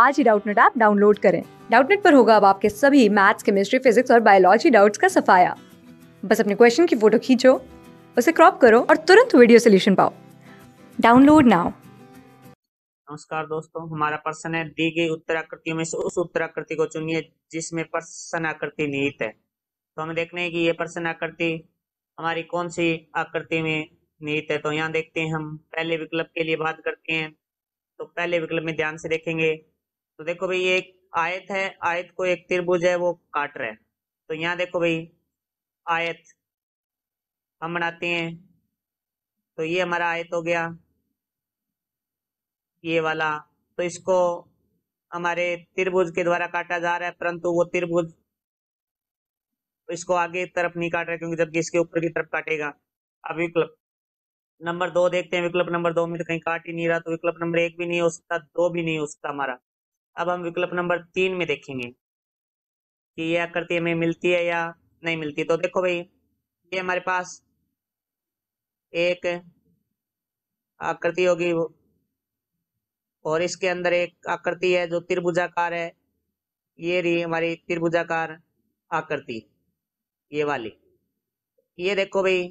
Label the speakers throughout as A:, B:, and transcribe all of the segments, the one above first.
A: आज ही Doubtnut app download करें डाउटनेट पर होगा अब आपके सभी मैथ्स केमिस्ट्री फिजिक्स और बायोलॉजी डाउट्स का सफाया बस अपने क्वेश्चन की फोटो खींचो उसे क्रॉप करो और तुरंत वीडियो सोल्यूशन पाओ डाउनलोड नाउ
B: नमस्कार दोस्तों हमारा प्रश्न है दी गई उत्तराकृतियों में से उस उत्तराकृति को चुनिए जिसमें प्रश्न आकृति निहित है तो हमें देखने हैं कि ये प्रश्न आकृति हमारी कौन सी आकृति में निहित है तो यहाँ देखते हैं हम पहले विकल्प के लिए बात करते हैं तो पहले विकल्प में ध्यान से देखेंगे तो देखो भाई ये एक आयत है आयत को एक त्रिभुज है वो काट रहा है तो यहाँ देखो भाई आयत हम बनाते हैं तो ये हमारा आयत हो गया ये वाला तो इसको हमारे त्रिभुज के द्वारा काटा जा रहा है परंतु वो त्रिभुज इसको आगे तरफ नहीं काट रहा क्योंकि जबकि इसके ऊपर की तरफ काटेगा अब विकल्प नंबर दो देखते हैं विकल्प नंबर दो में तो कहीं काट ही नहीं रहा तो विकल्प नंबर एक भी नहीं हो सकता दो भी नहीं हो सकता हमारा अब हम विकल्प नंबर तीन में देखेंगे कि ये आकृति हमें मिलती है या नहीं मिलती तो देखो भाई ये हमारे पास एक आकृति होगी और इसके अंदर एक आकृति है जो त्रिभुजाकार है ये रही हमारी त्रिभुजाकार आकृति ये वाली ये देखो भाई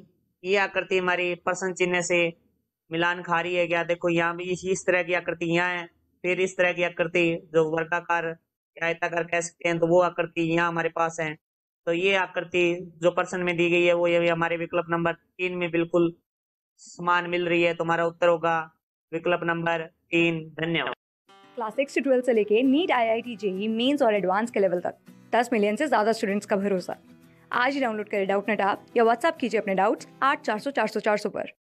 B: ये आकृति हमारी प्रश्न चिन्ह से मिलान खा रही है क्या देखो यहाँ भी इस तरह की आकृति यहाँ है फिर इस तरह की आकृति जो वर्गाकार या आयताकार कह सकते हैं तो वो आकृति यहाँ हमारे पास है तो ये आकृति जो प्रश्न में दी गई है वो ये हमारे विकल्प नंबर तीन में बिल्कुल समान मिल रही है तो हमारा उत्तर होगा विकल्प नंबर तीन धन्यवाद
A: क्लास सिक्स से ट्वेल्थ से लेके NEET I I T JEE mains और एडवांस के लेवल तक दस मिलियन से ज्यादा स्टूडेंट्स का भरोसा आज ही डाउनलोड करें डाउट नेट आप या व्हाट्सअप कीजिए अपने डाउट्स आठ चार सौ चार सौ चार सौ पर